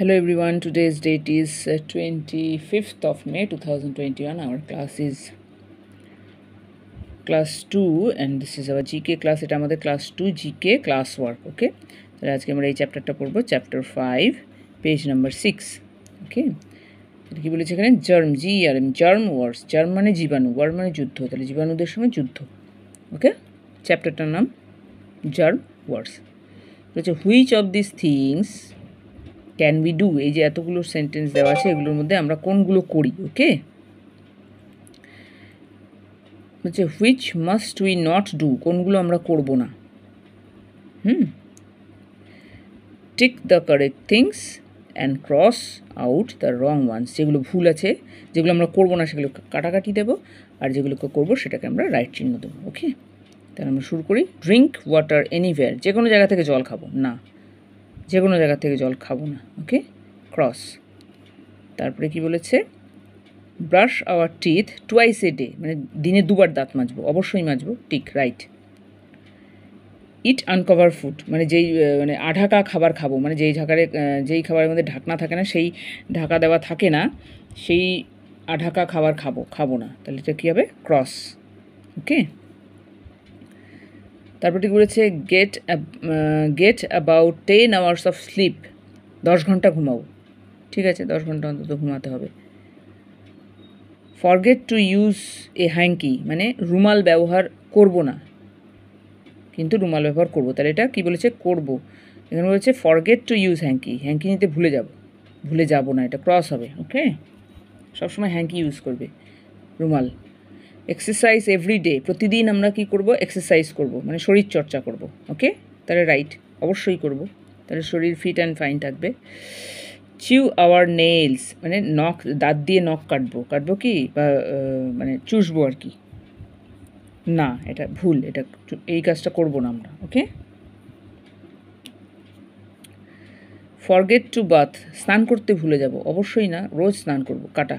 Hello everyone, today's date is 25th of May 2021. Our class is class 2 and this is our GK class. It's our class 2 GK class work, okay? so let's get এই চ্যাপ্টারটা পড়ব chapter 5, page number 6, okay? কি বলেছে এখানে germ G R M germ wars germ মানে জীবাণু war মানে যুদ্ধ তাহলে জীবাণুদের সঙ্গে যুদ্ধ ওকে চ্যাপ্টারটার নাম জার্ম ওয়ার্স বলেছে which of this things can we do এই যে এতগুলো সেন্টেন্স দেওয়া আছে এগুলোর মধ্যে আমরা কোনগুলো করি ওকে হচ্ছে which must we not do কোনগুলো আমরা করব না hmm tick the correct things and cross out the wrong ones যেগুলো ভুল আছে যেগুলো আমরা করবো না সেগুলো কাটাকাটি দেবো আর যেগুলোকে করবো সেটাকে আমরা রাইট চিহ্ন দেবো ওকে তাহলে আমরা শুরু করি ড্রিঙ্ক ওয়াটার এনিওয়ার যে কোনো জায়গা থেকে জল খাবো না যে কোনো জায়গা থেকে জল খাবো না ওকে ক্রস তারপরে কি বলেছে brush our teeth twice a day মানে দিনে দুবার দাঁত মাজবো অবশ্যই মাজবো ঠিক রাইট ইট আনকভার ফুড মানে যেই মানে আঢাকা খাবার খাবো মানে যেই ঢাকারে যেই খাবারের মধ্যে ঢাকনা থাকে না সেই ঢাকা দেওয়া থাকে না সেই আঢাকা খাবার খাবো খাবো না তাহলে এটা কী হবে ক্রস ওকে তারপর কী বলেছে get get about ten hours of sleep দশ ঘন্টা ঘুমাও ঠিক আছে দশ ঘন্টা অন্তত ঘুমাতে হবে forget to use a hankie মানে রুমাল ব্যবহার করব না কিন্তু রুমাল ব্যবহার করব তাহলে এটা কি বলেছে করব এখানে বলেছে forget to use hankie hankie নিতে ভুলে যাব ভুলে যাব না এটা ক্রস হবে ওকে সবসময় হ্যাঙ্কি ইউজ করবে রুমাল এক্সারসাইজ এভরি ডে প্রতিদিন আমরা কি করব এক্সারসাইজ করব মানে শরীর চর্চা করব ওকে তাহলে রাইট অবশ্যই করব তাহলে শরীর ফিট অ্যান্ড ফাইন থাকবে চিউ আওয়ার নেলস মানে নখ দাঁত দিয়ে নখ কাটবো কাটবো কি বা মানে চুষবো আর কি না এটা ভুল এটা এই কাজটা করব না আমরা ওকে ফরগেট টু বাথ স্নান করতে ভুলে যাব অবশ্যই না রোজ স্নান করব কাটা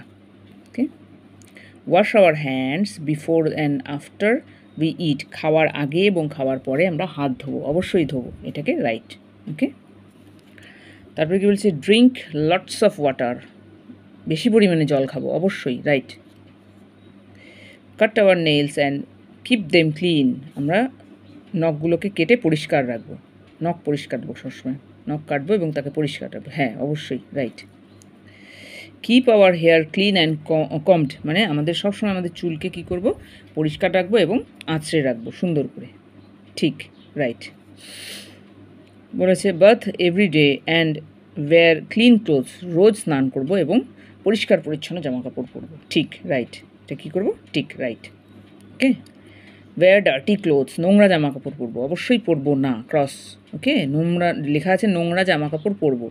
wash our hands before and after we eat খাওয়ার আগে এবং খাওয়ার পরে আমরা হাত ধোবো অবশ্যই ধোবো এটাকে রাইট ওকে তারপরে কী বলছে ড্রিঙ্ক লটস অফ ওয়াটার বেশি পরিমাণে জল খাবো অবশ্যই right cut our nails and keep them clean আমরা নখগুলোকে কেটে পরিষ্কার রাখবো নখ পরিষ্কার সবসময় নখ কাটবো এবং তাকে পরিষ্কার রাখবো হ্যাঁ অবশ্যই right keep our hair clean and combed মানে আমাদের সবসময় আমাদের চুলকে কি করব পরিষ্কার রাখবো এবং আঁচড়ে রাখবো সুন্দর করে ঠিক রাইট বলেছে bath everyday and wear clean clothes রোজ স্নান করব এবং পরিষ্কার পরিচ্ছন্ন জামা কাপড় পরবো ঠিক রাইট এটা কী করবো ঠিক right okay wear dirty clothes নোংরা জামা কাপড় পরবো অবশ্যই পরবো না ক্রস ওকে নোংরা লেখা আছে নোংরা জামা কাপড় পরবো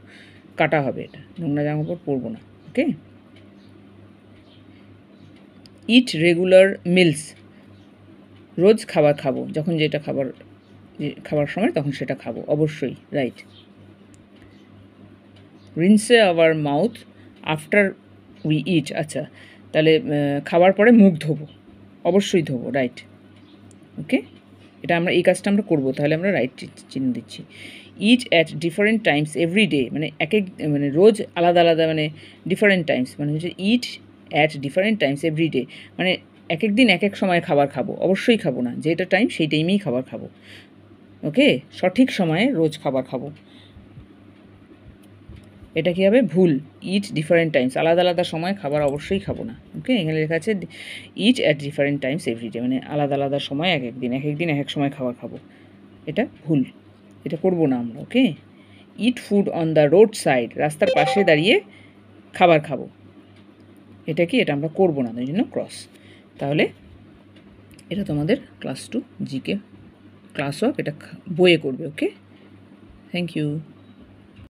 কাটা হবে এটা নোংরা জামা কাপড় পরবো না ওকে ইট রেগুলার মিলস রোজ খাবার খাবো যখন যেটা খাবার খাবার সময় তখন সেটা খাবো অবশ্যই right rinse our mouth after we eat আচ্ছা তাহলে খাওয়ার পরে মুখ ধোবো অবশ্যই ধোবো রাইট ওকে এটা আমরা এই কাজটা আমরা করবো তাহলে আমরা রাইট চিহ্ন দিচ্ছি eat at different times every day মানে এক এক মানে রোজ আলাদা আলাদা মানে ডিফারেন্ট টাইমস মানে হচ্ছে eat at different times every day মানে এক এক দিন এক এক সময় খাবার খাবো অবশ্যই খাবো না যেটা টাইম সেই টাইমেই খাবার খাবো ওকে সঠিক সময়ে রোজ খাবার খাবো এটা কী হবে ভুল ইট ডিফারেন্ট টাইমস আলাদা আলাদা সময় খাবার অবশ্যই খাবো না ওকে এখানে লেখা আছে eat at different times everyday মানে আলাদা আলাদা সময় এক একদিন এক একদিন এক এক সময় খাবার খাবো এটা ভুল এটা করবো না আমরা okay eat food on the road side রাস্তার পাশে দাঁড়িয়ে খাবার খাবো এটা কি এটা আমরা করবো না তাই জন্য ক্রস তাহলে এটা তোমাদের class two GK class work এটা বইয়ে করবে ওকে থ্যাংক ইউ